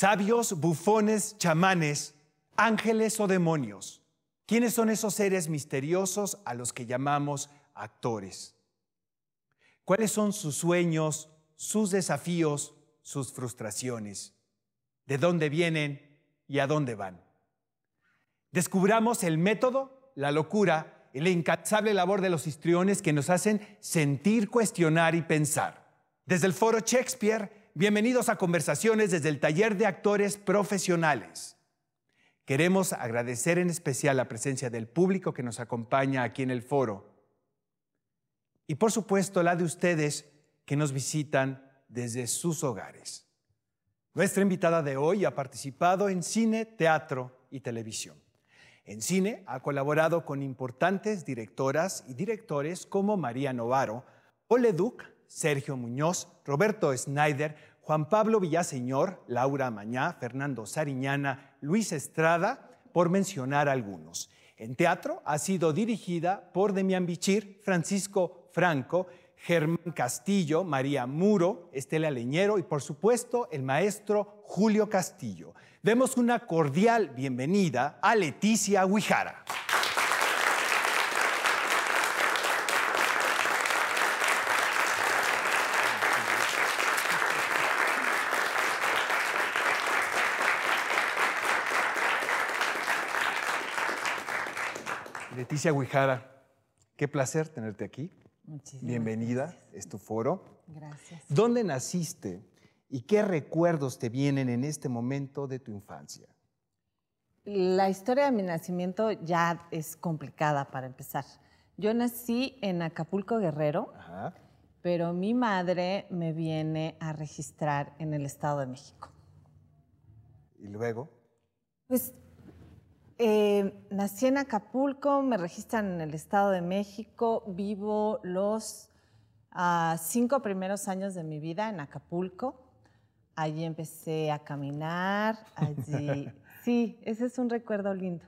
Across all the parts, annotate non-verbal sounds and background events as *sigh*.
sabios, bufones, chamanes, ángeles o demonios. ¿Quiénes son esos seres misteriosos a los que llamamos actores? ¿Cuáles son sus sueños, sus desafíos, sus frustraciones? ¿De dónde vienen y a dónde van? Descubramos el método, la locura y la incansable labor de los histriones que nos hacen sentir, cuestionar y pensar. Desde el foro Shakespeare Bienvenidos a Conversaciones desde el Taller de Actores Profesionales. Queremos agradecer en especial la presencia del público que nos acompaña aquí en el foro y por supuesto la de ustedes que nos visitan desde sus hogares. Nuestra invitada de hoy ha participado en cine, teatro y televisión. En cine ha colaborado con importantes directoras y directores como María Novaro, O leduc Sergio Muñoz, Roberto Snyder, Juan Pablo Villaseñor, Laura Mañá, Fernando Sariñana, Luis Estrada, por mencionar algunos. En teatro ha sido dirigida por Demián Bichir, Francisco Franco, Germán Castillo, María Muro, Estela Leñero y por supuesto el maestro Julio Castillo. Demos una cordial bienvenida a Leticia Huijara. Patricia Guijara, qué placer tenerte aquí. Muchísimas Bienvenida, es tu foro. Gracias. ¿Dónde naciste y qué recuerdos te vienen en este momento de tu infancia? La historia de mi nacimiento ya es complicada para empezar. Yo nací en Acapulco Guerrero, pero mi madre me viene a registrar en el Estado de México. ¿Y luego? Pues eh, nací en Acapulco, me registran en el Estado de México, vivo los ah, cinco primeros años de mi vida en Acapulco. Allí empecé a caminar, allí... *laughs* sí, ese es un recuerdo lindo,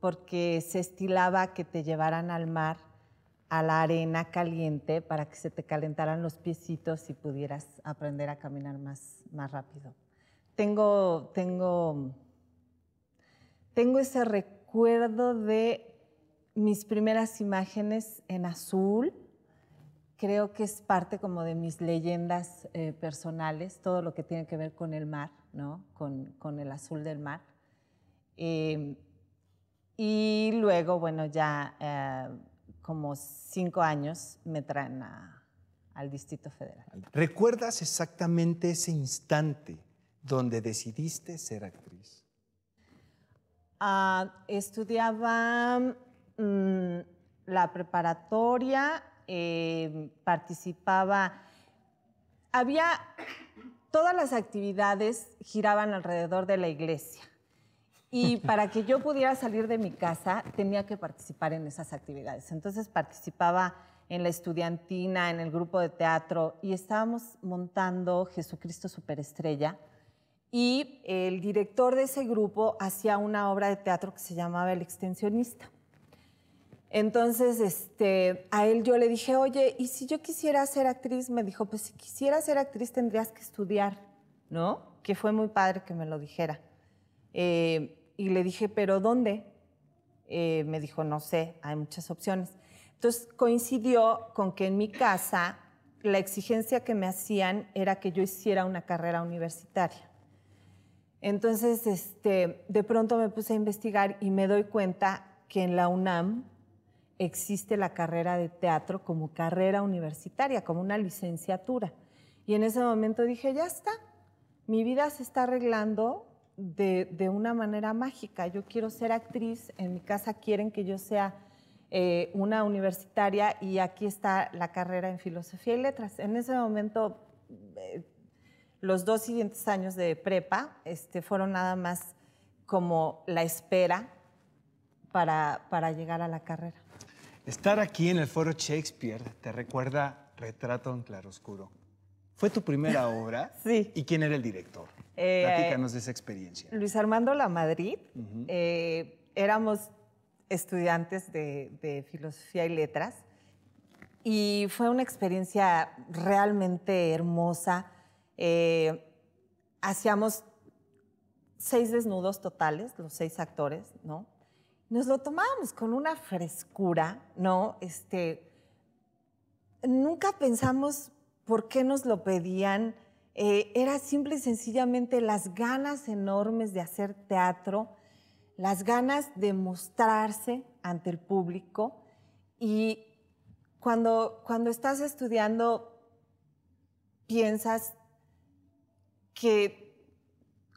porque se estilaba que te llevaran al mar, a la arena caliente, para que se te calentaran los piecitos y pudieras aprender a caminar más, más rápido. Tengo, tengo tengo ese recuerdo de mis primeras imágenes en azul. Creo que es parte como de mis leyendas eh, personales, todo lo que tiene que ver con el mar, ¿no? Con, el azul del mar. Em, y luego, bueno, ya eh, como cinco años me traen a, al Distrito Federal. ¿Recuerdas exactamente ese instante donde decidiste ser actriz? Ah, estudiaba mm, la preparatoria, eh, participaba, había, todas las actividades giraban alrededor de la iglesia. Y para que yo pudiera salir de mi casa, tenía que participar en esas actividades. Entonces participaba en la estudiantina, en el grupo de teatro, y estábamos montando Jesucristo Superestrella, y el director de ese grupo hacía una obra de teatro que se llamaba El extensionista. Entonces, este, a él yo le dije, oye, ¿y si yo quisiera ser actriz? Me dijo, pues si quisiera ser actriz tendrías que estudiar, ¿no? Que fue muy padre que me lo dijera. Eh, y le dije, ¿pero dónde? Eh, me dijo, no sé, hay muchas opciones. Entonces coincidió con que en mi casa la exigencia que me hacían era que yo hiciera una carrera universitaria. Entonces, este, de pronto me puse a investigar y me doy cuenta que en la UNAM existe la carrera de teatro como carrera universitaria, como una licenciatura. Y en ese momento dije, ya está, mi vida se está arreglando de, una manera mágica. Yo quiero ser actriz, en mi casa quieren que yo sea eh, una universitaria y aquí está la carrera en filosofía y letras. En ese momento los dos siguientes años de prepa este, fueron nada más como la espera para, llegar a la carrera. Estar aquí en el Foro Shakespeare te recuerda Retrato en Claroscuro. ¿Fue tu primera *laughs* obra? sí. ¿Y quién era el director? Eh, Platícanos de esa experiencia. Luis Armando La Madrid. Eh, éramos estudiantes de, filosofía y letras y fue una experiencia realmente hermosa eh, hacíamos seis desnudos totales, los seis actores, ¿no? Nos lo tomábamos con una frescura, ¿no? Este, nunca pensamos por qué nos lo pedían. Eh, era simple y sencillamente las ganas enormes de hacer teatro, las ganas de mostrarse ante el público. Y cuando, cuando estás estudiando, piensas que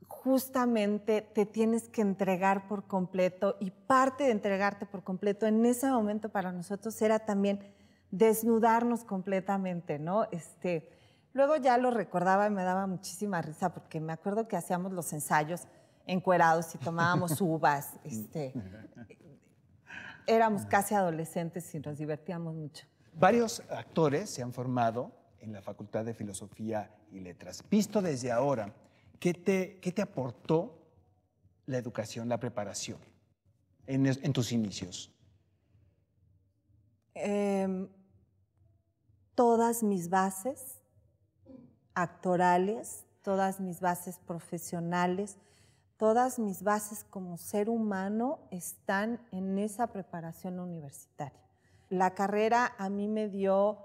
justamente te tienes que entregar por completo y parte de entregarte por completo en ese momento para nosotros era también desnudarnos completamente, ¿no? Este, luego ya lo recordaba y me daba muchísima risa porque me acuerdo que hacíamos los ensayos encuerados y tomábamos *laughs* uvas, este, éramos casi adolescentes y nos divertíamos mucho. Varios actores se han formado en la Facultad de Filosofía y Letras. Visto desde ahora, ¿qué te, aportó la educación, la preparación en, tus inicios? Em, todas mis bases actorales, todas mis bases profesionales, todas mis bases como ser humano están en esa preparación universitaria. La carrera a mí me dio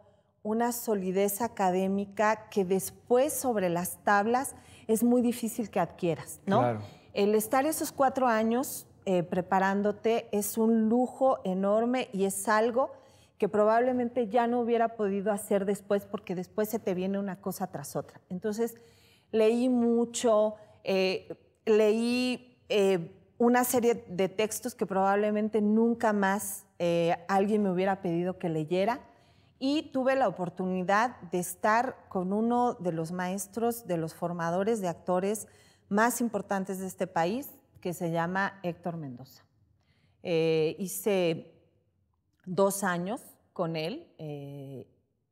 una solidez académica que después sobre las tablas es muy difícil que adquieras, ¿no? El estar esos cuatro años eh, preparándote es un lujo enorme y es algo que probablemente ya no hubiera podido hacer después porque después se te viene una cosa tras otra. Entonces, leí mucho, eh, leí eh, una serie de textos que probablemente nunca más alguien me hubiera pedido que leyera y tuve la oportunidad de estar con uno de los maestros, de los formadores de actores más importantes de este país, que se llama Héctor Mendoza. Eh, hice dos años con él eh,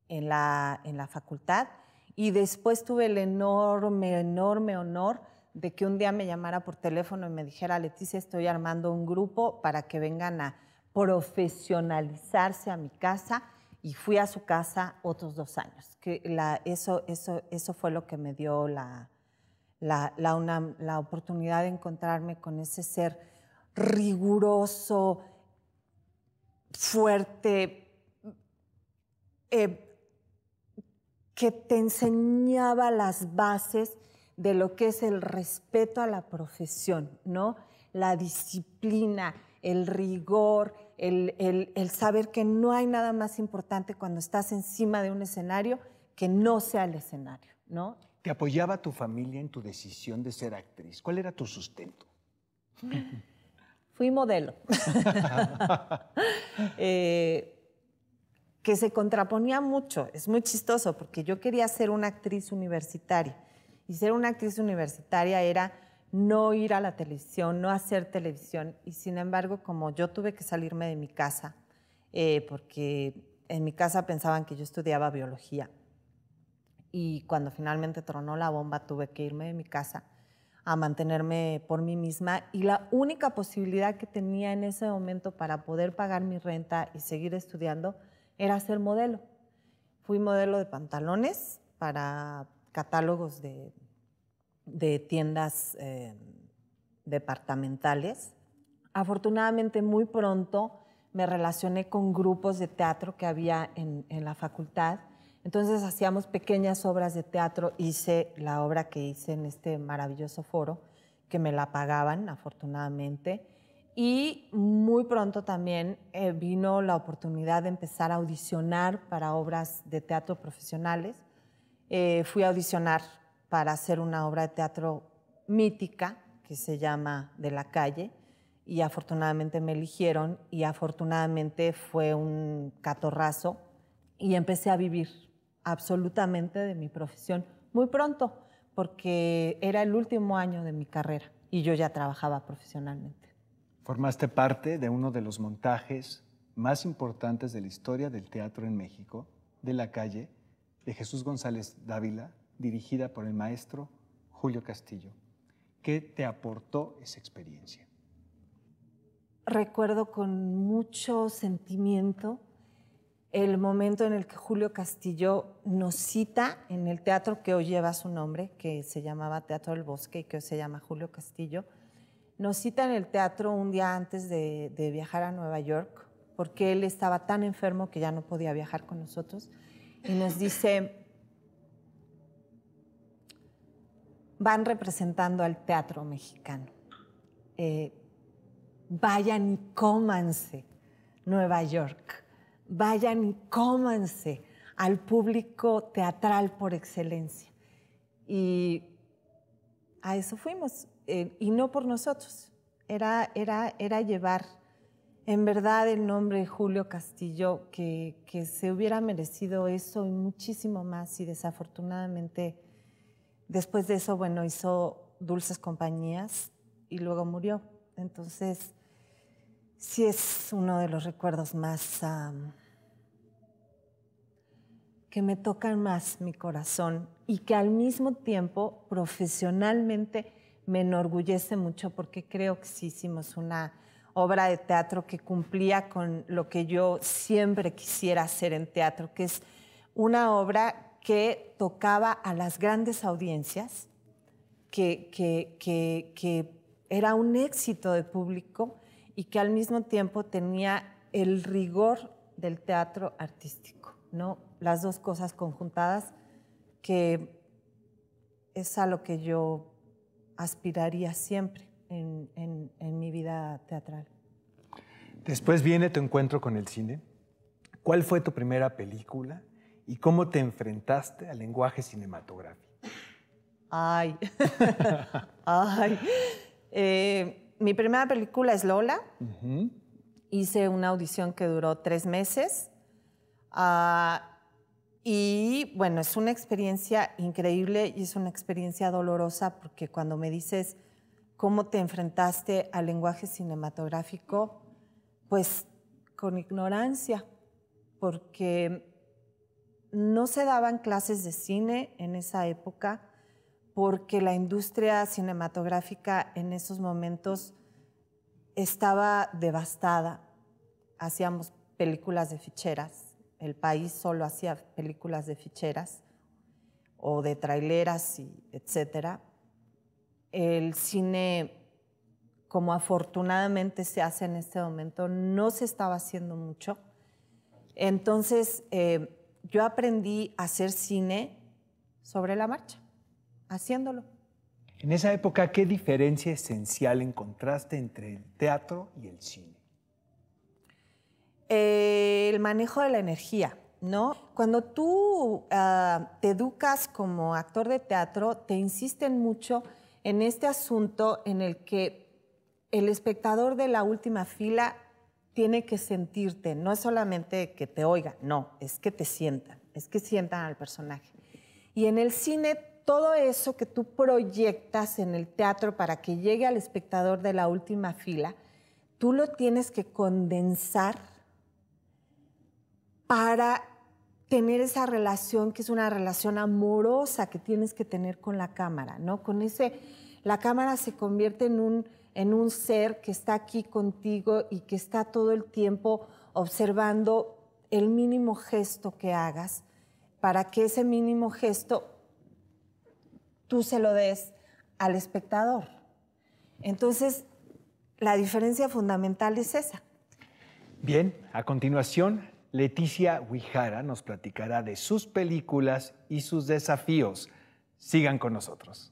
en, la, en la facultad y después tuve el enorme, enorme honor de que un día me llamara por teléfono y me dijera, Leticia, estoy armando un grupo para que vengan a profesionalizarse a mi casa y fui a su casa otros dos años. Que eso, eso, eso fue lo que me dio la, la, oportunidad de encontrarme con ese ser riguroso, fuerte, eh, que te enseñaba las bases de lo que es el respeto a la profesión, ¿no? La disciplina, el rigor, el, saber que no hay nada más importante cuando estás encima de un escenario que no sea el escenario, ¿no? ¿Te apoyaba tu familia en tu decisión de ser actriz? ¿Cuál era tu sustento? *laughs* Fui modelo. *laughs* Eh, que se contraponía mucho. Es muy chistoso porque yo quería ser una actriz universitaria. Y ser una actriz universitaria era no ir a la televisión, no hacer televisión. Y sin embargo, como yo tuve que salirme de mi casa, eh, porque en mi casa pensaban que yo estudiaba biología, y cuando finalmente tronó la bomba tuve que irme de mi casa a mantenerme por mí misma y la única posibilidad que tenía en ese momento para poder pagar mi renta y seguir estudiando era ser modelo. Fui modelo de pantalones para catálogos de, de tiendas em, departamentales. Afortunadamente muy pronto me relacioné con grupos de teatro que había en, la facultad. Entonces hacíamos pequeñas obras de teatro, hice la obra que hice en este maravilloso foro, que me la pagaban afortunadamente. Y muy pronto también eh, vino la oportunidad de empezar a audicionar para obras de teatro profesionales. Eh, fui a audicionar para hacer una obra de teatro mítica que se llama De la calle y afortunadamente me eligieron y afortunadamente fue un catorrazo y empecé a vivir absolutamente de mi profesión muy pronto porque era el último año de mi carrera y yo ya trabajaba profesionalmente. Formaste parte de uno de los montajes más importantes de la historia del teatro en México, de la calle, de Jesús González Dávila, dirigida por el maestro Julio Castillo. ¿Qué te aportó esa experiencia? Recuerdo con mucho sentimiento el momento en el que Julio Castillo nos cita en el teatro que hoy lleva su nombre, que se llamaba Teatro del Bosque y que hoy se llama Julio Castillo. Nos cita en el teatro un día antes de, viajar a Nueva York, porque él estaba tan enfermo que ya no podía viajar con nosotros. Y nos dice, van representando al teatro mexicano. Eh, vayan y cómanse Nueva York, vayan y cómanse al público teatral por excelencia. Y a eso fuimos, eh, y no por nosotros, era, era, llevar en verdad el nombre de Julio Castillo, que, que se hubiera merecido eso y muchísimo más, y desafortunadamente Después de eso, bueno, hizo Dulces Compañías y luego murió. Entonces, sí es uno de los recuerdos más... que me tocan más mi corazón y que al mismo tiempo profesionalmente me enorgullece mucho porque creo que sí hicimos una obra de teatro que cumplía con lo que yo siempre quisiera hacer en teatro, que es una obra que tocaba a las grandes audiencias, que, que, era un éxito de público y que al mismo tiempo tenía el rigor del teatro artístico, ¿no? Las dos cosas conjuntadas que es a lo que yo aspiraría siempre en, mi vida teatral. Después viene tu encuentro con el cine. ¿Cuál fue tu primera película? y cómo te enfrentaste al lenguaje cinematográfico. Ay, *laughs* ay. Eh, mi primera película es Lola. Hice una audición que duró tres meses. Ah, y bueno, es una experiencia increíble y es una experiencia dolorosa porque cuando me dices cómo te enfrentaste al lenguaje cinematográfico, pues con ignorancia, porque no se daban clases de cine en esa época porque la industria cinematográfica en esos momentos estaba devastada. Hacíamos películas de ficheras, el país solo hacía películas de ficheras o de traileras, etc. El cine, como afortunadamente se hace en este momento, no se estaba haciendo mucho. Entonces, eh, yo aprendí a hacer cine sobre la marcha, haciéndolo. En esa época, ¿qué diferencia esencial encontraste entre el teatro y el cine? Eh, el manejo de la energía, ¿no? Cuando tú ah, te educas como actor de teatro, te insisten mucho en este asunto en el que el espectador de la última fila tiene que sentirte, no es solamente que te oiga, no, es que te sientan, es que sientan al personaje. Y en el cine, todo eso que tú proyectas en el teatro para que llegue al espectador de la última fila, tú lo tienes que condensar para tener esa relación que es una relación amorosa que tienes que tener con la cámara, ¿no? Con ese, la cámara se convierte en un en un ser que está aquí contigo y que está todo el tiempo observando el mínimo gesto que hagas para que ese mínimo gesto tú se lo des al espectador. Entonces, la diferencia fundamental es esa. Bien, a continuación, Leticia Huijara nos platicará de sus películas y sus desafíos. Sigan con nosotros.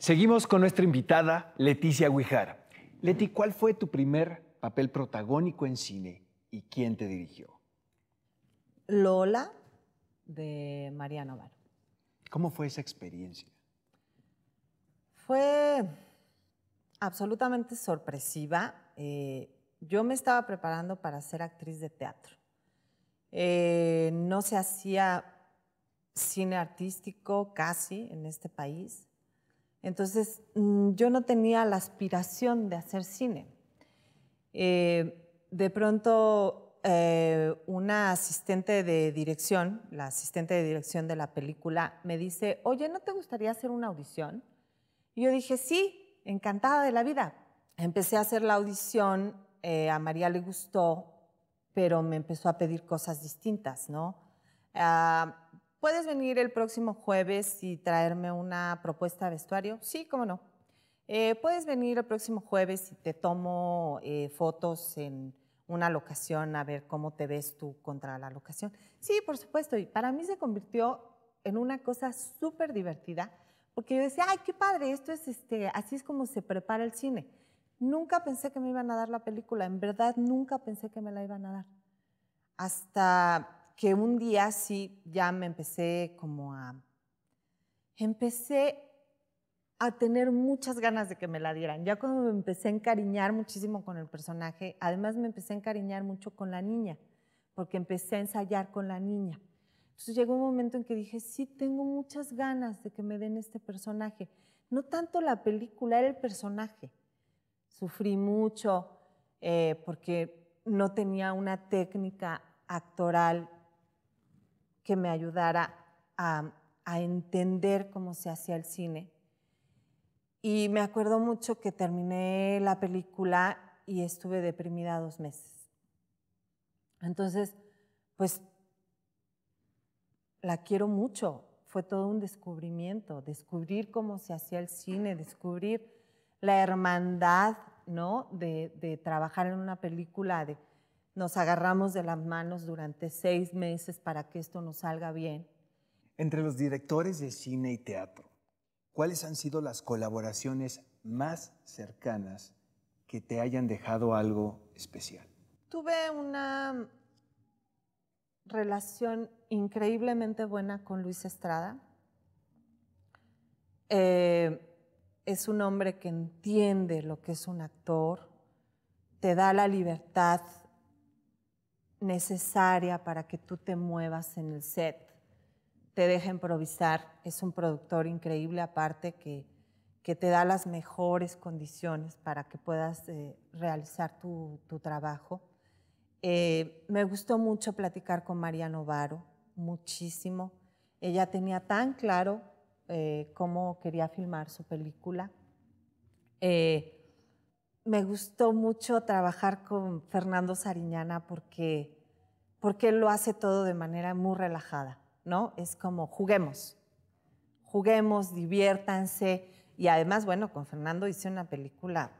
Seguimos con nuestra invitada, Leticia Guijar. Leti, ¿cuál fue tu primer papel protagónico en cine y quién te dirigió? Lola de María Bar. ¿Cómo fue esa experiencia? Fue absolutamente sorpresiva. Eh, yo me estaba preparando para ser actriz de teatro. Eh, no se hacía cine artístico casi en este país. Entonces, mm, yo no tenía la aspiración de hacer cine. Eh, de pronto, eh, una asistente de dirección, la asistente de dirección de la película, me dice, oye, ¿no te gustaría hacer una audición? Y yo dije, sí, encantada de la vida. Empecé a hacer la audición, eh, a María le gustó, pero me empezó a pedir cosas distintas, ¿no? Ah, ¿Puedes venir el próximo jueves y traerme una propuesta de vestuario? Sí, cómo no. Eh, ¿Puedes venir el próximo jueves y te tomo eh, fotos en una locación a ver cómo te ves tú contra la locación? Sí, por supuesto. Y para mí se convirtió en una cosa súper divertida porque yo decía, ay, qué padre, esto es este, así es como se prepara el cine. Nunca pensé que me iban a dar la película, en verdad nunca pensé que me la iban a dar. Hasta que un día sí ya me empecé como a... Empecé a tener muchas ganas de que me la dieran. Ya cuando me empecé a encariñar muchísimo con el personaje, además me empecé a encariñar mucho con la niña, porque empecé a ensayar con la niña. Entonces llegó un momento en que dije, sí, tengo muchas ganas de que me den este personaje. No tanto la película, era el personaje. Sufrí mucho eh, porque no tenía una técnica actoral que me ayudara a, entender cómo se hacía el cine. Y me acuerdo mucho que terminé la película y estuve deprimida dos meses. Entonces, pues la quiero mucho. Fue todo un descubrimiento, descubrir cómo se hacía el cine, descubrir la hermandad, ¿no? De, de trabajar en una película, de nos agarramos de las manos durante seis meses para que esto nos salga bien. Entre los directores de cine y teatro, ¿cuáles han sido las colaboraciones más cercanas que te hayan dejado algo especial? Tuve una relación increíblemente buena con Luis Estrada. Eh, es un hombre que entiende lo que es un actor, te da la libertad necesaria para que tú te muevas en el set. Te deja improvisar, es un productor increíble aparte que, que te da las mejores condiciones para que puedas eh, realizar tu, trabajo. Eh, me gustó mucho platicar con maría novaro muchísimo. Ella tenía tan claro eh, cómo quería filmar su película me gustó mucho trabajar con Fernando Sariñana porque, porque él lo hace todo de manera muy relajada, ¿no? Es como juguemos, juguemos, diviértanse. Y además, bueno, con Fernando hice una película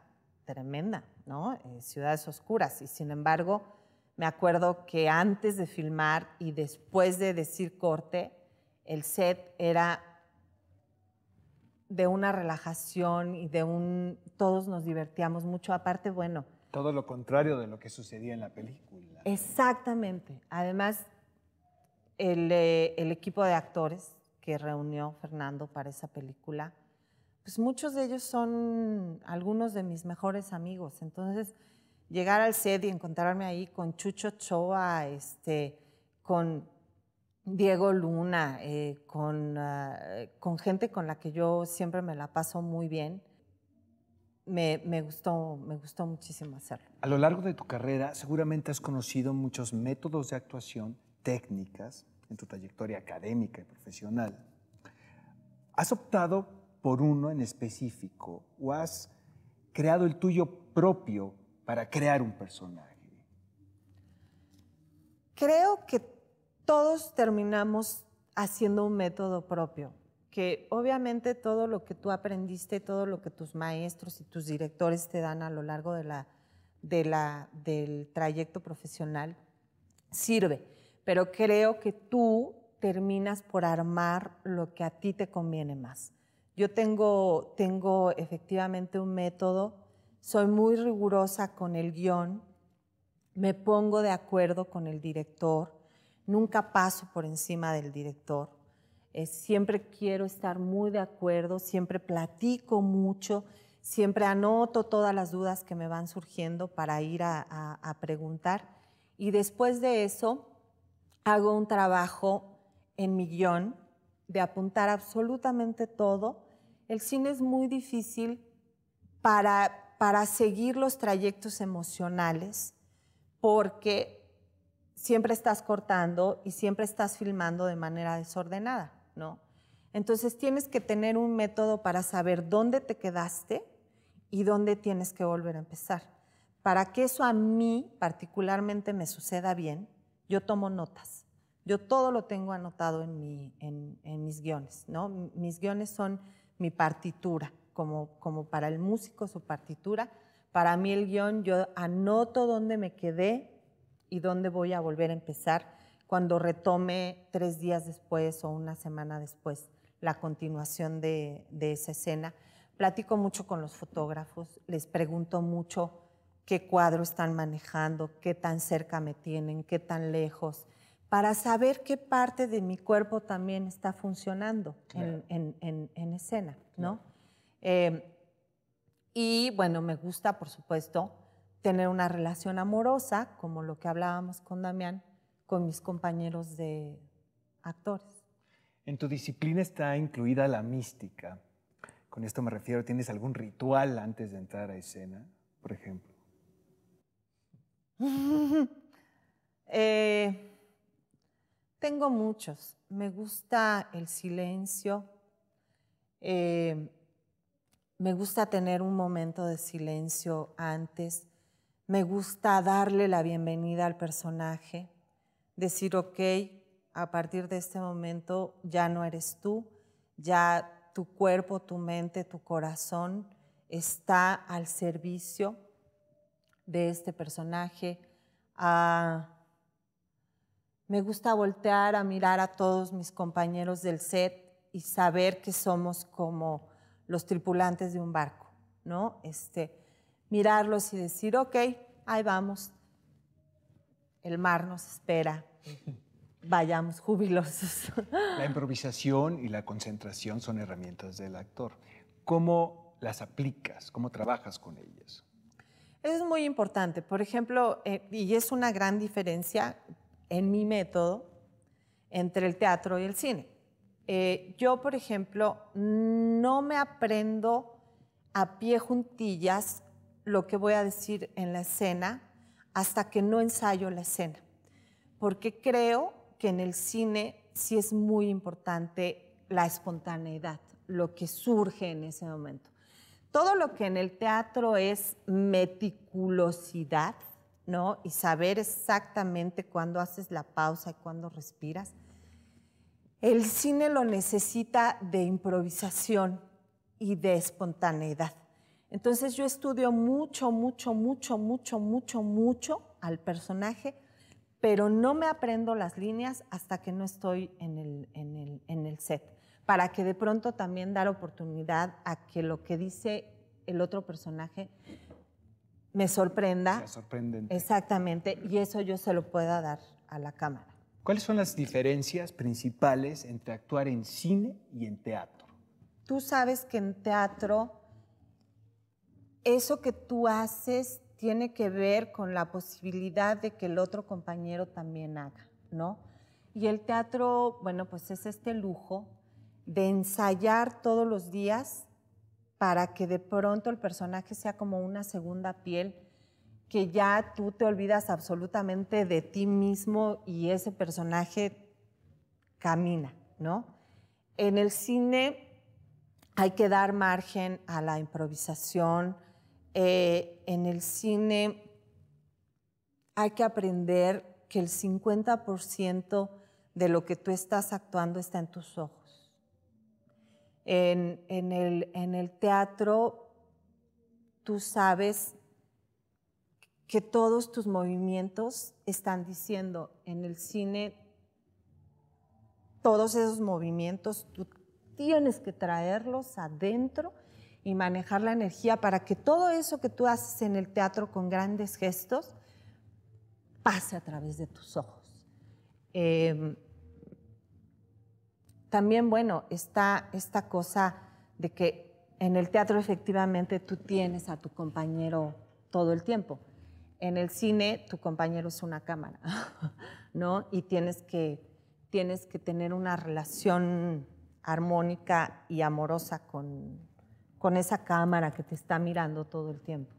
tremenda, ¿no? Eh, Ciudades Oscuras. Y sin embargo, me acuerdo que antes de filmar y después de decir corte, el set era de una relajación y de un... Todos nos divertíamos mucho, aparte, bueno. Todo lo contrario de lo que sucedía en la película. Exactamente. Además, el, eh, el equipo de actores que reunió Fernando para esa película, pues muchos de ellos son algunos de mis mejores amigos. Entonces, llegar al set y encontrarme ahí con Chucho Choa, este, con Diego Luna, eh, ah, con, gente con la que yo siempre me la paso muy bien. Me, gustó, me gustó muchísimo hacerlo. A lo largo de tu carrera seguramente has conocido muchos métodos de actuación, técnicas, en tu trayectoria académica y profesional. ¿Has optado por uno en específico o has creado el tuyo propio para crear un personaje? Creo que todos terminamos haciendo un método propio, que obviamente todo lo que tú aprendiste, todo lo que tus maestros y tus directores te dan a lo largo de la, del trayecto profesional sirve, pero creo que tú terminas por armar lo que a ti te conviene más. Yo tengo, tengo efectivamente un método, soy muy rigurosa con el guión, me pongo de acuerdo con el director, nunca paso por encima del director. Eh, siempre quiero estar muy de acuerdo, siempre platico mucho, siempre anoto todas las dudas que me van surgiendo para ir a, preguntar. Y después de eso, hago un trabajo en millón de apuntar absolutamente todo. El cine es muy difícil para, para seguir los trayectos emocionales porque siempre estás cortando y siempre estás filmando de manera desordenada, ¿no? Entonces tienes que tener un método para saber dónde te quedaste y dónde tienes que volver a empezar. Para que eso a mí particularmente me suceda bien, yo tomo notas. Yo todo lo tengo anotado en, mis guiones, ¿no? Mis guiones son mi partitura, como, como para el músico su partitura. Para mí el guión, yo anoto dónde me quedé, y dónde voy a volver a empezar cuando retome tres días después o una semana después la continuación de, esa escena. Platico mucho con los fotógrafos, les pregunto mucho qué cuadro están manejando, qué tan cerca me tienen, qué tan lejos, para saber qué parte de mi cuerpo también está funcionando en, escena, ¿no? Eh, y bueno, me gusta, por supuesto, tener una relación amorosa, como lo que hablábamos con Damián, con mis compañeros de actores. En tu disciplina está incluida la mística. Con esto me refiero, ¿tienes algún ritual antes de entrar a escena, por ejemplo? *laughs* Eh, tengo muchos. Me gusta el silencio. Eh, me gusta tener un momento de silencio antes me gusta darle la bienvenida al personaje, decir, ok, a partir de este momento ya no eres tú, ya tu cuerpo, tu mente, tu corazón está al servicio de este personaje. Ah, me gusta voltear a mirar a todos mis compañeros del set y saber que somos como los tripulantes de un barco, ¿no? Este, mirarlos y decir, ok, ahí vamos, el mar nos espera, vayamos jubilosos. *laughs* La improvisación y la concentración son herramientas del actor. ¿Cómo las aplicas? ¿Cómo trabajas con ellas? es muy importante. Por ejemplo, eh, y es una gran diferencia en mi método entre el teatro y el cine. Eh, yo, por ejemplo, no me aprendo a pie juntillas lo que voy a decir en la escena hasta que no ensayo la escena, porque creo que en el cine sí es muy importante la espontaneidad, lo que surge en ese momento. Todo lo que en el teatro es meticulosidad, ¿no? Y saber exactamente cuándo haces la pausa y cuándo respiras. El cine lo necesita de improvisación y de espontaneidad. Entonces yo estudio mucho, mucho, mucho, mucho, mucho, mucho al personaje, pero no me aprendo las líneas hasta que no estoy en el, set, para que de pronto también dar oportunidad a que lo que dice el otro personaje me sorprenda. Exactamente, y eso yo se lo pueda dar a la cámara. ¿Cuáles son las diferencias principales entre actuar en cine y en teatro? Tú sabes que en teatro eso que tú haces tiene que ver con la posibilidad de que el otro compañero también haga, ¿no? Y el teatro, bueno, pues es este lujo de ensayar todos los días para que de pronto el personaje sea como una segunda piel, que ya tú te olvidas absolutamente de ti mismo y ese personaje camina, ¿no? En el cine hay que dar margen a la improvisación, eh, en el cine hay que aprender que el 50% de lo que tú estás actuando está en tus ojos. en el teatro tú sabes que todos tus movimientos están diciendo. En el cine, todos esos movimientos tú tienes que traerlos adentro y manejar la energía para que todo eso que tú haces en el teatro con grandes gestos pase a través de tus ojos. Em, también, bueno, está esta cosa de que en el teatro efectivamente tú tienes a tu compañero todo el tiempo. En el cine tu compañero es una cámara, *laughs* ¿no? Y tienes que, tienes que tener una relación armónica y amorosa con, con esa cámara que te está mirando todo el tiempo.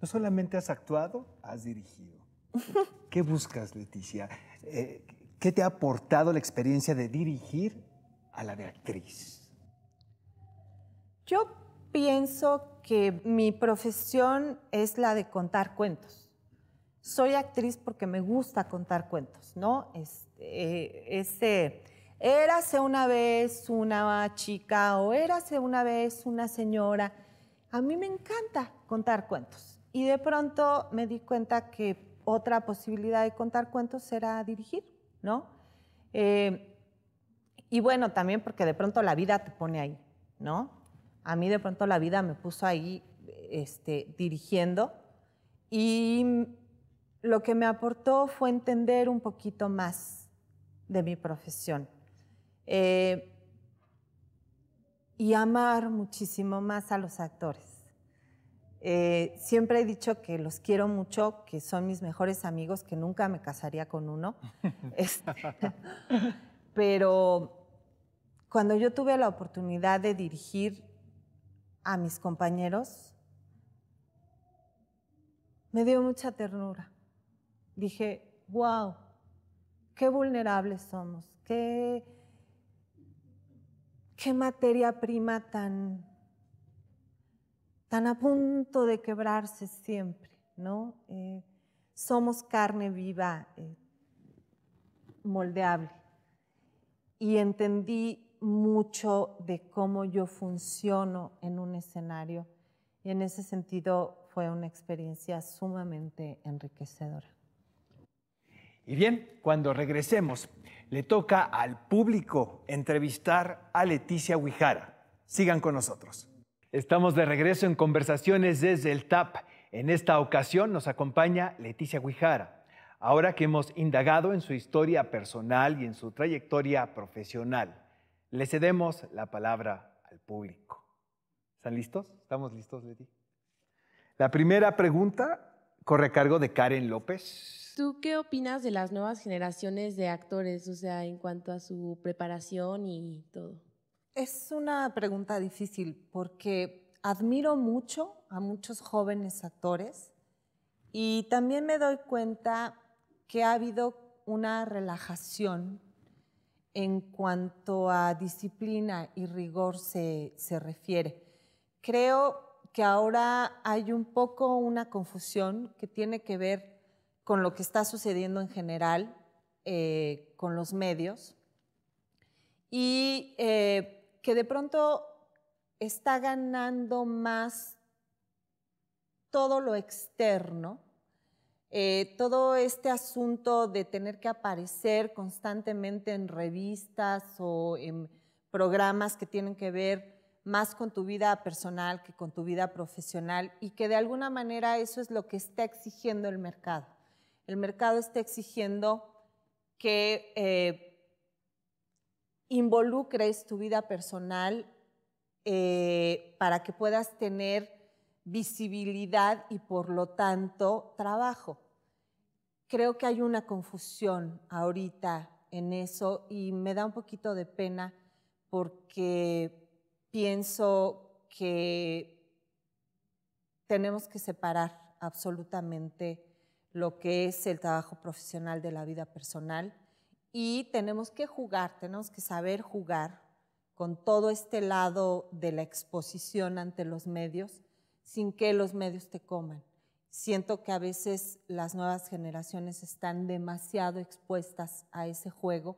No solamente has actuado, has dirigido. *laughs* ¿Qué buscas, Leticia? Eh, ¿Qué te ha aportado la experiencia de dirigir a la de actriz? Yo pienso que mi profesión es la de contar cuentos. Soy actriz porque me gusta contar cuentos, ¿no? Este, eh, ese Érase una vez una chica o érase una vez una señora. A mí me encanta contar cuentos. Y de pronto me di cuenta que otra posibilidad de contar cuentos era dirigir, ¿no? Eh, y bueno, también porque de pronto la vida te pone ahí, ¿no? A mí de pronto la vida me puso ahí este, dirigiendo y lo que me aportó fue entender un poquito más de mi profesión. Eh, y amar muchísimo más a los actores. Eh, siempre he dicho que los quiero mucho, que son mis mejores amigos, que nunca me casaría con uno. *laughs* Este, *laughs* pero cuando yo tuve la oportunidad de dirigir a mis compañeros, me dio mucha ternura. Dije, wow, qué vulnerables somos, qué qué materia prima tan, tan a punto de quebrarse siempre, ¿no? Eh, somos carne viva, eh, moldeable. Y entendí mucho de cómo yo funciono en un escenario y en ese sentido fue una experiencia sumamente enriquecedora. Y bien, cuando regresemos, le toca al público entrevistar a Leticia Huijara. Sigan con nosotros. Estamos de regreso en conversaciones desde el TAP. En esta ocasión nos acompaña Leticia Huijara. Ahora que hemos indagado en su historia personal y en su trayectoria profesional, le cedemos la palabra al público. ¿Están listos? ¿Estamos listos, Leti? La primera pregunta corre a cargo de Karen López. ¿Tú qué opinas de las nuevas generaciones de actores, o sea, en cuanto a su preparación y todo? Es una pregunta difícil porque admiro mucho a muchos jóvenes actores y también me doy cuenta que ha habido una relajación en cuanto a disciplina y rigor se, se refiere. Creo que ahora hay un poco una confusión que tiene que ver con lo que está sucediendo en general eh, con los medios y eh, que de pronto está ganando más todo lo externo, eh, todo este asunto de tener que aparecer constantemente en revistas o en programas que tienen que ver más con tu vida personal que con tu vida profesional y que de alguna manera eso es lo que está exigiendo el mercado el mercado está exigiendo que eh, involucres tu vida personal eh, para que puedas tener visibilidad y por lo tanto trabajo. Creo que hay una confusión ahorita en eso y me da un poquito de pena porque pienso que tenemos que separar absolutamente lo que es el trabajo profesional de la vida personal y tenemos que jugar, tenemos que saber jugar con todo este lado de la exposición ante los medios sin que los medios te coman. Siento que a veces las nuevas generaciones están demasiado expuestas a ese juego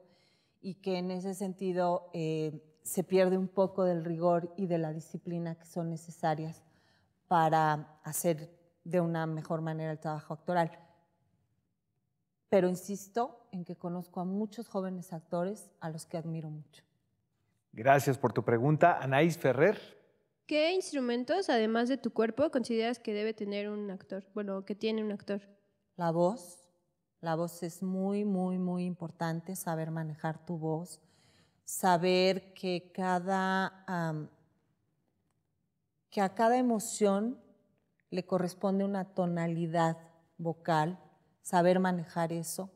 y que en ese sentido eh, se pierde un poco del rigor y de la disciplina que son necesarias para hacer de una mejor manera el trabajo actoral pero insisto en que conozco a muchos jóvenes actores a los que admiro mucho. Gracias por tu pregunta, Anaís Ferrer. ¿Qué instrumentos, además de tu cuerpo, consideras que debe tener un actor? Bueno, que tiene un actor. La voz. La voz es muy, muy, muy importante, saber manejar tu voz, saber que cada que a cada emoción le corresponde una tonalidad vocal saber manejar eso.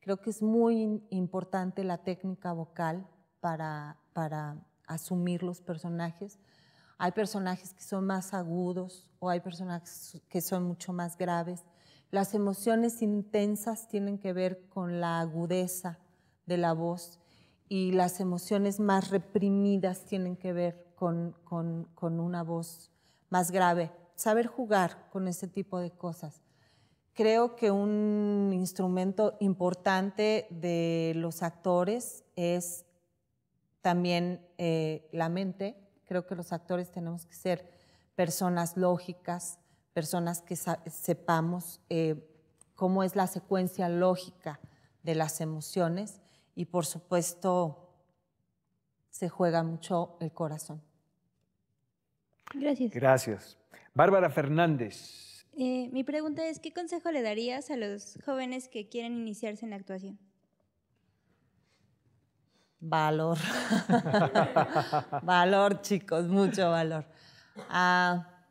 Creo que es muy importante la técnica vocal para, asumir los personajes. Hay personajes que son más agudos o hay personajes que son mucho más graves. Las emociones intensas tienen que ver con la agudeza de la voz y las emociones más reprimidas tienen que ver con, con una voz más grave. Saber jugar con ese tipo de cosas creo que un instrumento importante de los actores es también eh, la mente. Creo que los actores tenemos que ser personas lógicas, personas que sepamos eh, cómo es la secuencia lógica de las emociones y por supuesto se juega mucho el corazón. Gracias. Gracias. Bárbara Fernández. Eh, mi pregunta es, ¿qué consejo le darías a los jóvenes que quieren iniciarse en la actuación? Valor. *laughs* valor, chicos, mucho valor. Ah,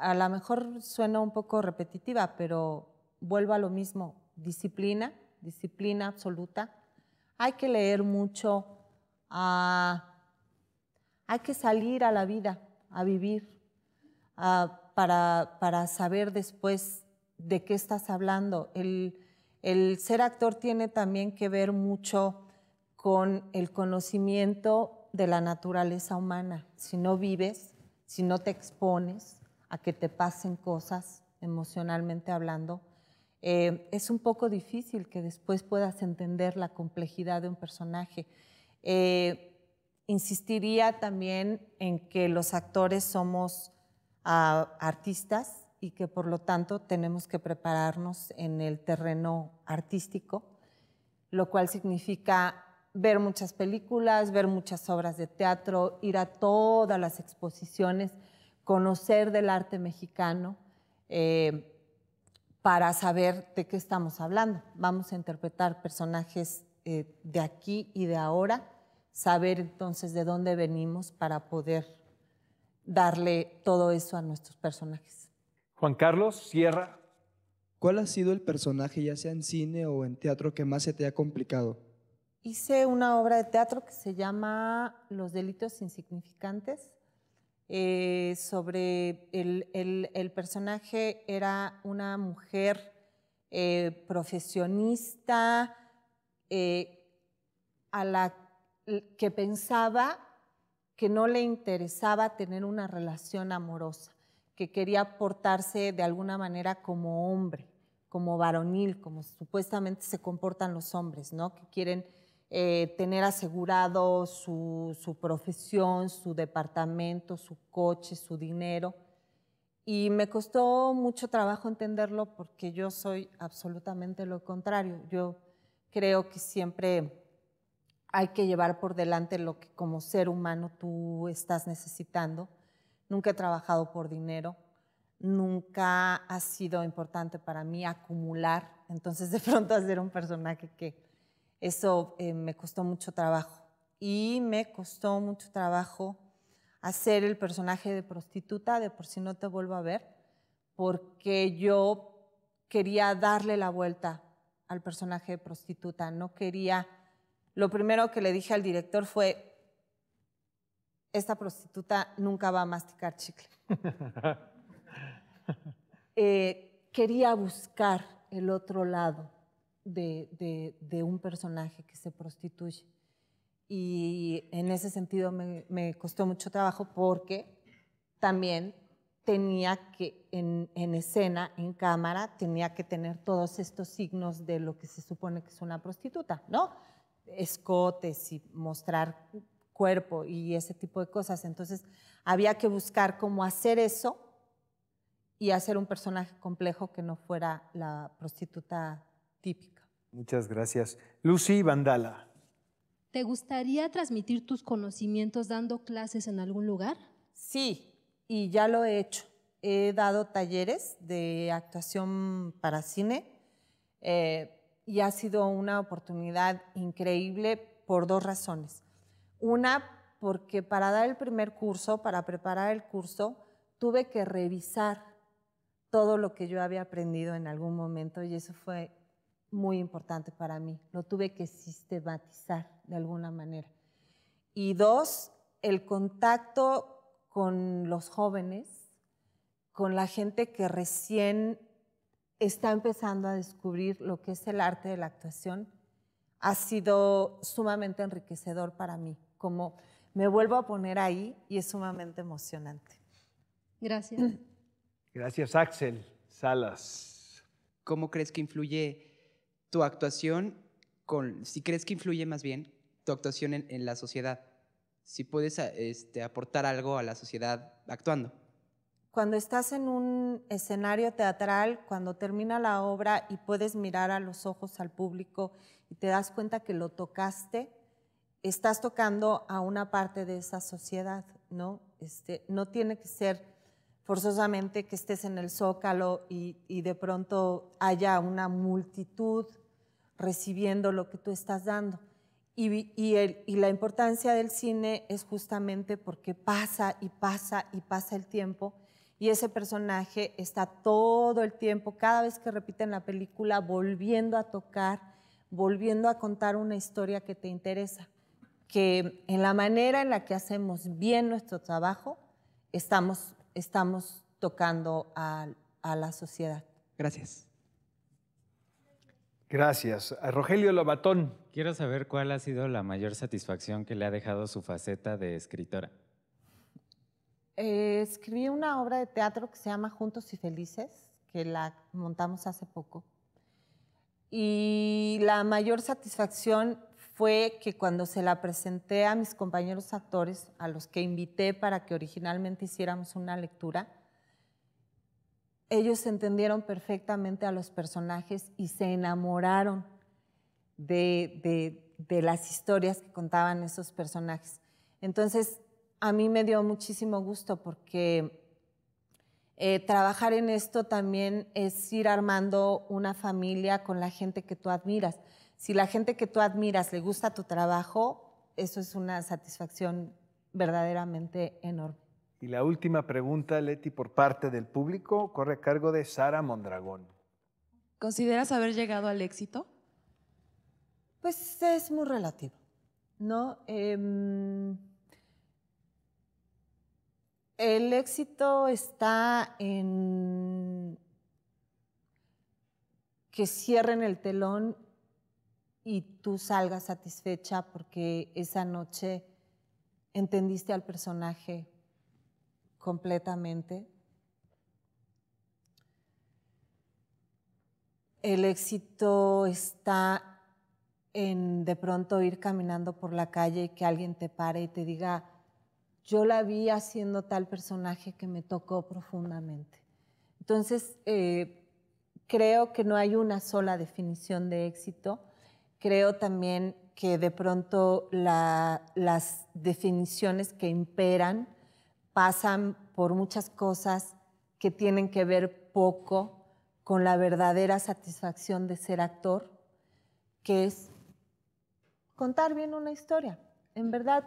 a lo mejor suena un poco repetitiva, pero vuelvo a lo mismo. Disciplina, disciplina absoluta. Hay que leer mucho. Ah, hay que salir a la vida, a vivir. Ah, para, saber después de qué estás hablando. El, ser actor tiene también que ver mucho con el conocimiento de la naturaleza humana. Si no vives, si no te expones a que te pasen cosas emocionalmente hablando, eh, es un poco difícil que después puedas entender la complejidad de un personaje. Eh, insistiría también en que los actores somos a artistas y que por lo tanto tenemos que prepararnos en el terreno artístico, lo cual significa ver muchas películas, ver muchas obras de teatro, ir a todas las exposiciones, conocer del arte mexicano eh, para saber de qué estamos hablando. Vamos a interpretar personajes eh, de aquí y de ahora, saber entonces de dónde venimos para poder darle todo eso a nuestros personajes. Juan Carlos, Sierra. ¿Cuál ha sido el personaje, ya sea en cine o en teatro, que más se te ha complicado? Hice una obra de teatro que se llama Los delitos insignificantes. Eh, sobre el, personaje era una mujer eh, profesionista eh, a la que pensaba que no le interesaba tener una relación amorosa, que quería portarse de alguna manera como hombre, como varonil, como supuestamente se comportan los hombres, ¿no? Que quieren eh, tener asegurado su profesión, su departamento, su coche, su dinero. Y me costó mucho trabajo entenderlo porque yo soy absolutamente lo contrario. Yo creo que siempre hay que llevar por delante lo que como ser humano tú estás necesitando. Nunca he trabajado por dinero, nunca ha sido importante para mí acumular, entonces de pronto hacer un personaje que eso eh, me costó mucho trabajo. Y me costó mucho trabajo hacer el personaje de prostituta, de por si no te vuelvo a ver, porque yo quería darle la vuelta al personaje de prostituta, no quería lo primero que le dije al director fue, esta prostituta nunca va a masticar chicle. *laughs* Eh, quería buscar el otro lado de, un personaje que se prostituye. Y en ese sentido me, costó mucho trabajo porque también tenía que, en, en, escena, en cámara, tenía que tener todos estos signos de lo que se supone que es una prostituta, ¿no? escotes y mostrar cuerpo y ese tipo de cosas. Entonces había que buscar cómo hacer eso y hacer un personaje complejo que no fuera la prostituta típica. Muchas gracias. Lucy Vandala. ¿Te gustaría transmitir tus conocimientos dando clases en algún lugar? Sí, y ya lo he hecho. He dado talleres de actuación para cine. Eh, y ha sido una oportunidad increíble por dos razones. Una, porque para dar el primer curso, para preparar el curso, tuve que revisar todo lo que yo había aprendido en algún momento y eso fue muy importante para mí. Lo tuve que sistematizar de alguna manera. Y dos, el contacto con los jóvenes, con la gente que recién está empezando a descubrir lo que es el arte de la actuación, ha sido sumamente enriquecedor para mí, como me vuelvo a poner ahí y es sumamente emocionante. Gracias. *clears throat* Gracias, Axel Salas. ¿Cómo crees que influye tu actuación con, si crees que influye más bien tu actuación en, la sociedad? Si puedes este, aportar algo a la sociedad actuando cuando estás en un escenario teatral, cuando termina la obra y puedes mirar a los ojos al público y te das cuenta que lo tocaste, estás tocando a una parte de esa sociedad, ¿no? Este, no tiene que ser forzosamente que estés en el zócalo y, de pronto haya una multitud recibiendo lo que tú estás dando. y, la importancia del cine es justamente porque pasa y pasa y pasa el tiempo y ese personaje está todo el tiempo, cada vez que repiten la película, volviendo a tocar, volviendo a contar una historia que te interesa. Que en la manera en la que hacemos bien nuestro trabajo, estamos, estamos tocando a, a la sociedad. Gracias. Gracias. A Rogelio Lobatón. Quiero saber cuál ha sido la mayor satisfacción que le ha dejado su faceta de escritora. Eh, escribí una obra de teatro que se llama Juntos y Felices, que la montamos hace poco. Y la mayor satisfacción fue que cuando se la presenté a mis compañeros actores, a los que invité para que originalmente hiciéramos una lectura, ellos entendieron perfectamente a los personajes y se enamoraron de, de las historias que contaban esos personajes. Entonces, a mí me dio muchísimo gusto porque eh, trabajar en esto también es ir armando una familia con la gente que tú admiras. Si la gente que tú admiras le gusta tu trabajo, eso es una satisfacción verdaderamente enorme. Y la última pregunta, Leti, por parte del público, corre a cargo de Sara Mondragón. ¿Consideras haber llegado al éxito? Pues es muy relativo, ¿no? Em, el éxito está en que cierren el telón y tú salgas satisfecha porque esa noche entendiste al personaje completamente. El éxito está en de pronto ir caminando por la calle y que alguien te pare y te diga, yo la vi haciendo tal personaje que me tocó profundamente. Entonces, eh, creo que no hay una sola definición de éxito. Creo también que de pronto las definiciones que imperan pasan por muchas cosas que tienen que ver poco con la verdadera satisfacción de ser actor, que es contar bien una historia. En verdad,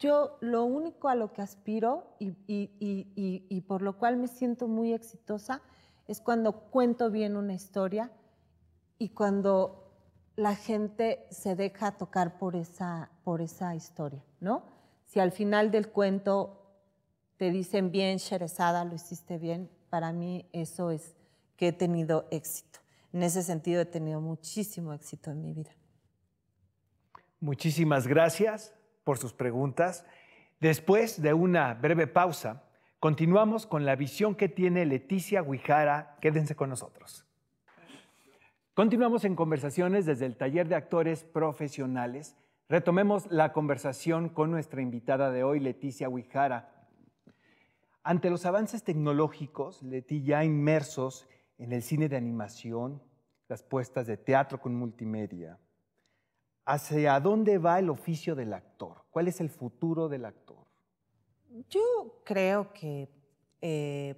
yo lo único a lo que aspiro y, por lo cual me siento muy exitosa es cuando cuento bien una historia y cuando la gente se deja tocar por esa, historia, ¿no? Si al final del cuento te dicen bien, Sherezada, lo hiciste bien, para mí eso es que he tenido éxito. En ese sentido he tenido muchísimo éxito en mi vida. Muchísimas gracias por sus preguntas. Después de una breve pausa, continuamos con la visión que tiene Leticia Guijara. Quédense con nosotros. Continuamos en conversaciones desde el taller de actores profesionales. Retomemos la conversación con nuestra invitada de hoy, Leticia Guijara. Ante los avances tecnológicos, Leti, ya inmersos en el cine de animación, las puestas de teatro con multimedia, ¿Hacia dónde va el oficio del actor? ¿Cuál es el futuro del actor? Yo creo que eh,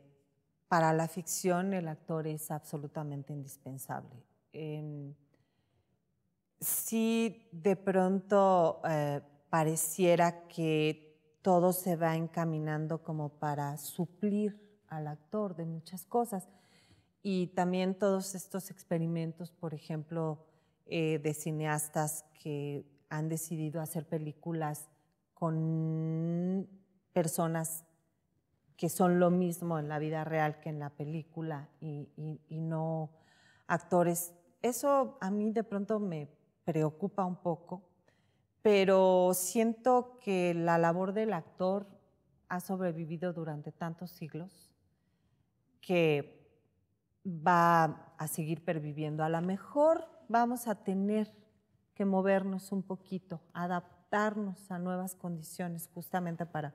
para la ficción el actor es absolutamente indispensable. Em, si de pronto eh, pareciera que todo se va encaminando como para suplir al actor de muchas cosas, y también todos estos experimentos, por ejemplo, eh, de cineastas que han decidido hacer películas con personas que son lo mismo en la vida real que en la película y, no actores. Eso a mí de pronto me preocupa un poco, pero siento que la labor del actor ha sobrevivido durante tantos siglos que va a seguir perviviendo. A la mejor vamos a tener que movernos un poquito, adaptarnos a nuevas condiciones justamente para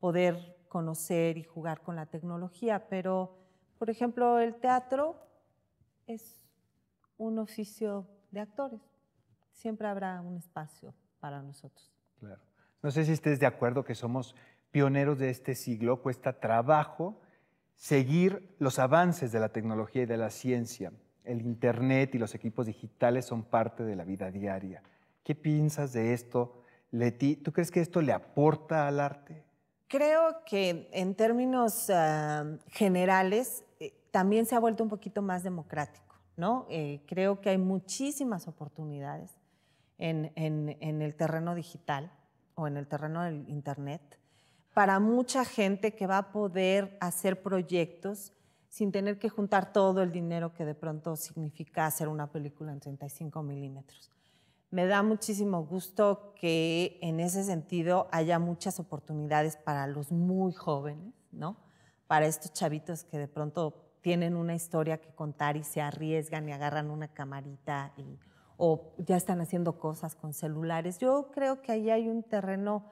poder conocer y jugar con la tecnología. Pero, por ejemplo, el teatro es un oficio de actores. Siempre habrá un espacio para nosotros. Claro. No sé si estés de acuerdo que somos pioneros de este siglo. Cuesta trabajo seguir los avances de la tecnología y de la ciencia el Internet y los equipos digitales son parte de la vida diaria. ¿Qué piensas de esto, Leti? ¿Tú crees que esto le aporta al arte? Creo que en términos eh, generales eh, también se ha vuelto un poquito más democrático, ¿no? Eh, creo que hay muchísimas oportunidades en, en el terreno digital o en el terreno del Internet para mucha gente que va a poder hacer proyectos sin tener que juntar todo el dinero que de pronto significa hacer una película en 35 milímetros. Me da muchísimo gusto que en ese sentido haya muchas oportunidades para los muy jóvenes, ¿no? Para estos chavitos que de pronto tienen una historia que contar y se arriesgan y agarran una camarita y, o ya están haciendo cosas con celulares. Yo creo que ahí hay un terreno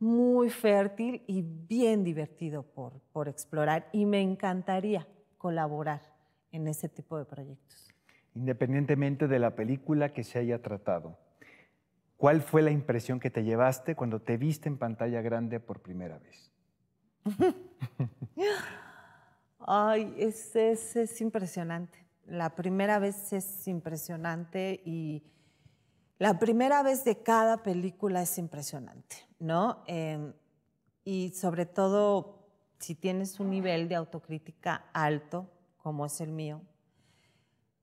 muy fértil y bien divertido por, explorar y me encantaría colaborar en ese tipo de proyectos. Independientemente de la película que se haya tratado, ¿cuál fue la impresión que te llevaste cuando te viste en pantalla grande por primera vez? *laughs* Ay, es, impresionante. La primera vez es impresionante y la primera vez de cada película es impresionante. ¿no? Em, y sobre todo, si tienes un nivel de autocrítica alto, como es el mío,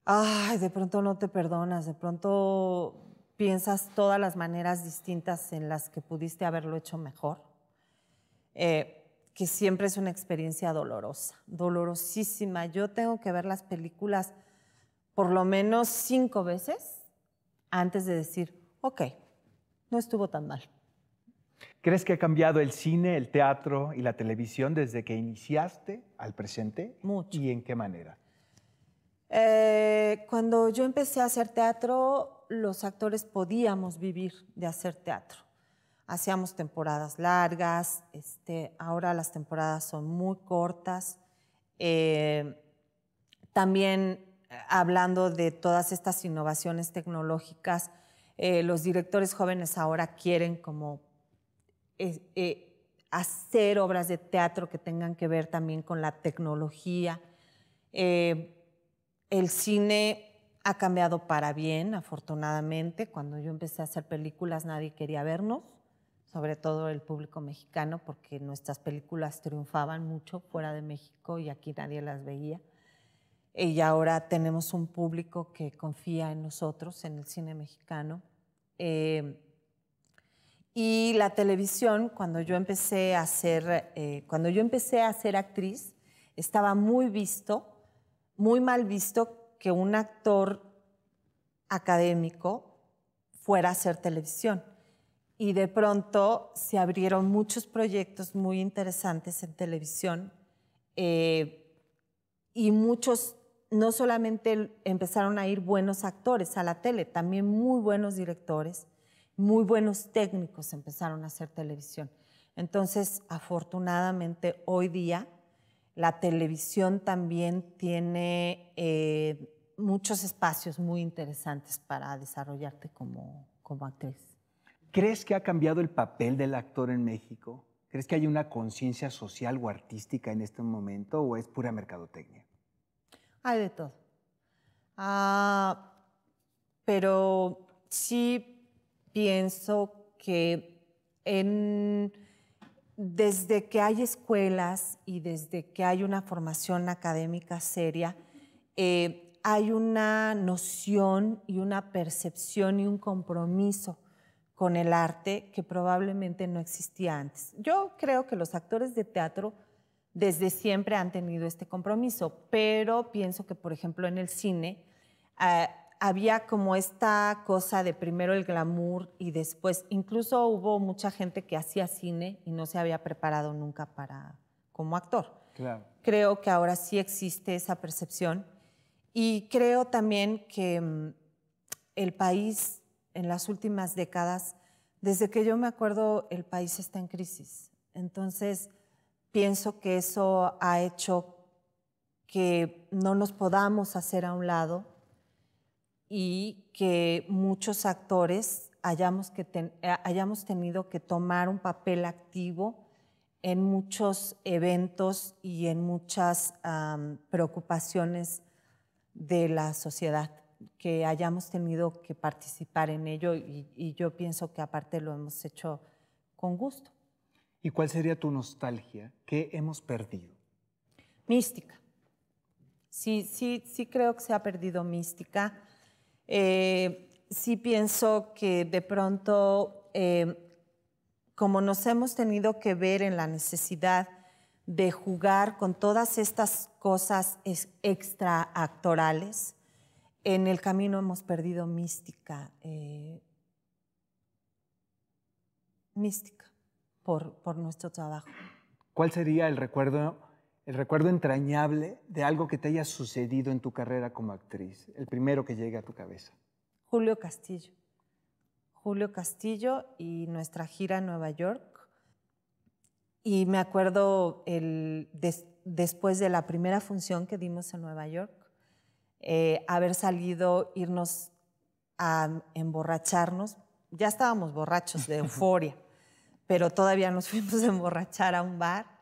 ay, de pronto no te perdonas, de pronto piensas todas las maneras distintas en las que pudiste haberlo hecho mejor, eh, que siempre es una experiencia dolorosa, dolorosísima. Yo tengo que ver las películas por lo menos cinco veces antes de decir, ok, no estuvo tan mal. ¿Crees que ha cambiado el cine, el teatro y la televisión desde que iniciaste al presente? Mucho. ¿Y en qué manera? Eh, cuando yo empecé a hacer teatro, los actores podíamos vivir de hacer teatro. Hacíamos temporadas largas, este, ahora las temporadas son muy cortas. Eh, también eh, hablando de todas estas innovaciones tecnológicas, los directores jóvenes ahora quieren como eh, hacer obras de teatro que tengan que ver también con la tecnología. Eh, el cine ha cambiado para bien, afortunadamente. Cuando yo empecé a hacer películas nadie quería vernos, sobre todo el público mexicano, porque nuestras películas triunfaban mucho fuera de México y aquí nadie las veía. Y ahora tenemos un público que confía en nosotros, en el cine mexicano. Eh, y la televisión, cuando yo empecé a ser, eh, cuando yo empecé a ser actriz, estaba muy visto, muy mal visto que un actor académico fuera a hacer televisión. Y de pronto se abrieron muchos proyectos muy interesantes en televisión eh, y muchos, no solamente empezaron a ir buenos actores a la tele, también muy buenos directores muy buenos técnicos empezaron a hacer televisión. Entonces, afortunadamente, hoy día la televisión también tiene eh, muchos espacios muy interesantes para desarrollarte como, como actriz. ¿Crees que ha cambiado el papel del actor en México? ¿Crees que hay una conciencia social o artística en este momento o es pura mercadotecnia? Hay de todo. Ah, pero sí pienso que desde que hay escuelas y desde que hay una formación académica seria, eh, hay una noción y una percepción y un compromiso con el arte que probablemente no existía antes. Yo creo que los actores de teatro desde siempre han tenido este compromiso, pero pienso que, por ejemplo, en el cine, eh, había como esta cosa de primero el glamour y después, incluso hubo mucha gente que hacía cine y no se había preparado nunca para como actor. Creo que ahora sí existe esa percepción y creo también que mm, el país en las últimas décadas, desde que yo me acuerdo, el país está en crisis. Entonces, pienso que eso ha hecho que no nos podamos hacer a un lado y que muchos actores eh, hayamos, tenido que tomar un papel activo en muchos eventos y en muchas preocupaciones de la sociedad, que hayamos tenido que participar en ello y, y yo pienso que aparte lo hemos hecho con gusto. ¿Y cuál sería tu nostalgia? ¿Qué hemos perdido? Mística. Sí, sí, sí creo que se ha perdido mística. Eh, sí pienso que de pronto, eh, como nos hemos tenido que ver en la necesidad de jugar con todas estas cosas extraactorales, en el camino hemos perdido mística, eh, mística por, por nuestro trabajo. ¿Cuál sería el recuerdo el recuerdo entrañable de algo que te haya sucedido en tu carrera como actriz, el primero que llegue a tu cabeza. Julio Castillo. Julio Castillo y nuestra gira en Nueva York. Y me acuerdo el, después de la primera función que dimos en Nueva York, eh, haber salido, irnos a emborracharnos. Ya estábamos borrachos de *laughs* euforia, pero todavía nos fuimos a emborrachar a un bar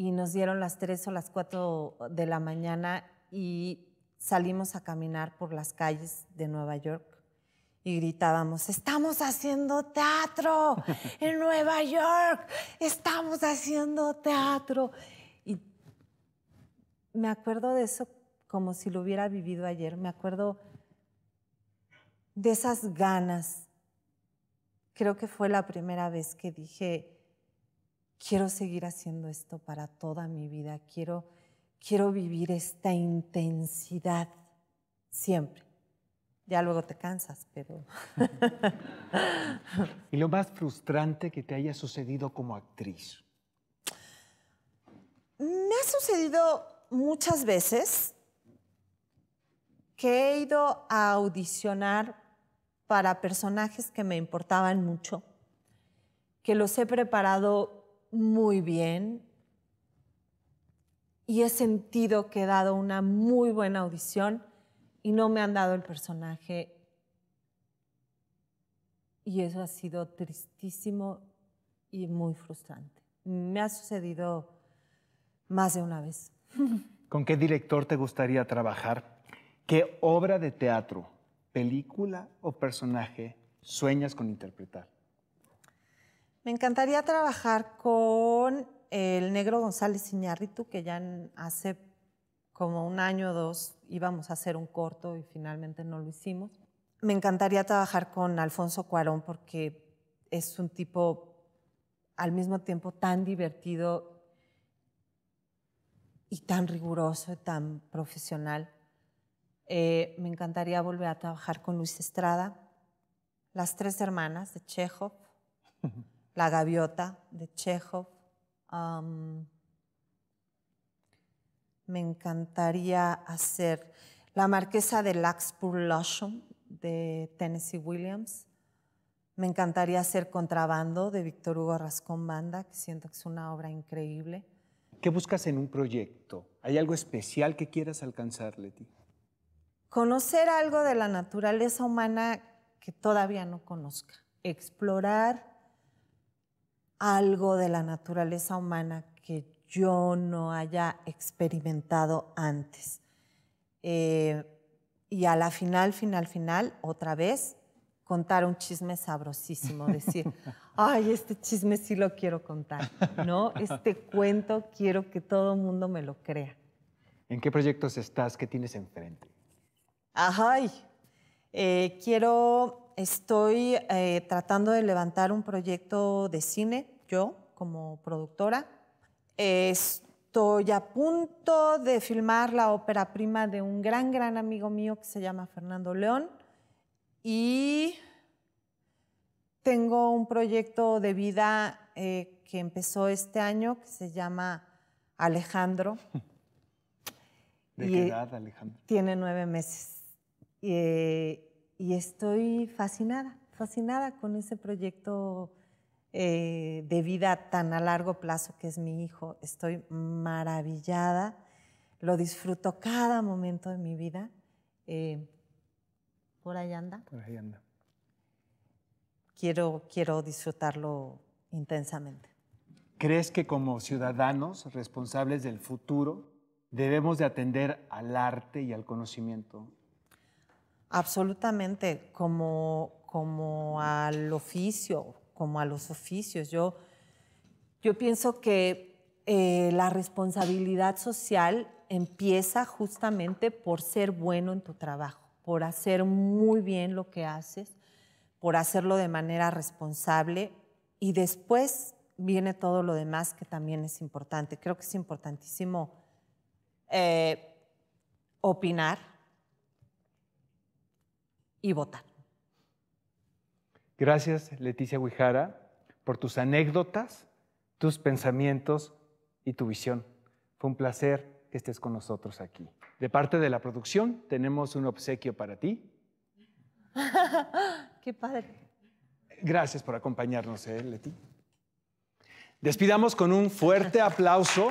y nos dieron las tres o las cuatro de la mañana y salimos a caminar por las calles de Nueva York y gritábamos, estamos haciendo teatro *laughs* en Nueva York, estamos haciendo teatro. Y me acuerdo de eso como si lo hubiera vivido ayer, me acuerdo de esas ganas. Creo que fue la primera vez que dije, quiero seguir haciendo esto para toda mi vida, quiero, quiero vivir esta intensidad siempre. Ya luego te cansas, pero... *laughs* ¿Y lo más frustrante que te haya sucedido como actriz? Me ha sucedido muchas veces que he ido a audicionar para personajes que me importaban mucho, que los he preparado muy bien y he sentido que he dado una muy buena audición y no me han dado el personaje. Y eso ha sido tristísimo y muy frustrante. Me ha sucedido más de una vez. ¿Con qué director te gustaría trabajar? ¿Qué obra de teatro, película o personaje sueñas con interpretar? Me encantaría trabajar con el negro González Iñárritu, que ya hace como un año o dos íbamos a hacer un corto y finalmente no lo hicimos. Me encantaría trabajar con Alfonso Cuarón porque es un tipo al mismo tiempo tan divertido y tan riguroso y tan profesional. Eh, me encantaría volver a trabajar con Luis Estrada, Las Tres Hermanas de Chekhov. *laughs* La gaviota de Chekhov. me encantaría hacer La marquesa de Laxpur Lushum de Tennessee Williams. Me encantaría hacer Contrabando de Víctor Hugo Rascón Banda, que siento que es una obra increíble. ¿Qué buscas en un proyecto? ¿Hay algo especial que quieras alcanzar, Leti? Conocer algo de la naturaleza humana que todavía no conozca. Explorar algo de la naturaleza humana que yo no haya experimentado antes. Eh, y a la final, final, final, otra vez, contar un chisme sabrosísimo, decir, *laughs* ay, este chisme sí lo quiero contar, ¿no? Este cuento quiero que todo el mundo me lo crea. ¿En qué proyectos estás? ¿Qué tienes enfrente? Ay, eh, quiero estoy eh, tratando de levantar un proyecto de cine, yo como productora. Estoy a punto de filmar la ópera prima de un gran, gran amigo mío que se llama Fernando León. Y tengo un proyecto de vida eh, que empezó este año que se llama Alejandro. *laughs* ¿De qué edad, Alejandro? Tiene nueve meses. Eh, y estoy fascinada, fascinada con ese proyecto eh, de vida tan a largo plazo que es mi hijo. Estoy maravillada, lo disfruto cada momento de mi vida. Eh, por ahí anda. Por ahí anda. Quiero, quiero disfrutarlo intensamente. ¿Crees que como ciudadanos responsables del futuro debemos de atender al arte y al conocimiento Absolutamente, como, como al oficio, como a los oficios. Yo, yo pienso que eh, la responsabilidad social empieza justamente por ser bueno en tu trabajo, por hacer muy bien lo que haces, por hacerlo de manera responsable y después viene todo lo demás que también es importante. Creo que es importantísimo eh, opinar, y votar. Gracias, Leticia Guijara, por tus anécdotas, tus pensamientos y tu visión. Fue un placer que estés con nosotros aquí. De parte de la producción, tenemos un obsequio para ti. *laughs* ¡Qué padre! Gracias por acompañarnos, ¿eh, Leti. Despidamos con un fuerte aplauso.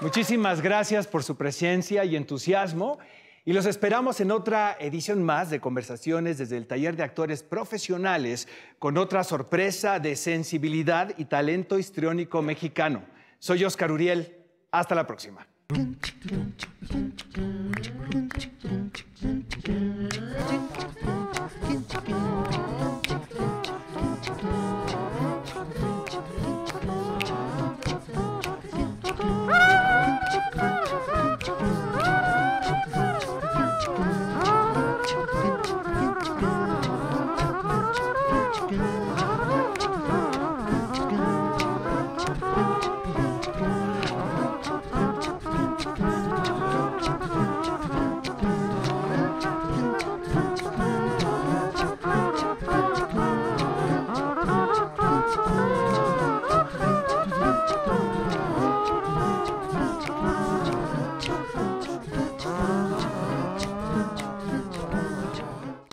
Muchísimas gracias por su presencia y entusiasmo y los esperamos en otra edición más de conversaciones desde el taller de actores profesionales con otra sorpresa de sensibilidad y talento histriónico mexicano. Soy Oscar Uriel. Hasta la próxima. *laughs*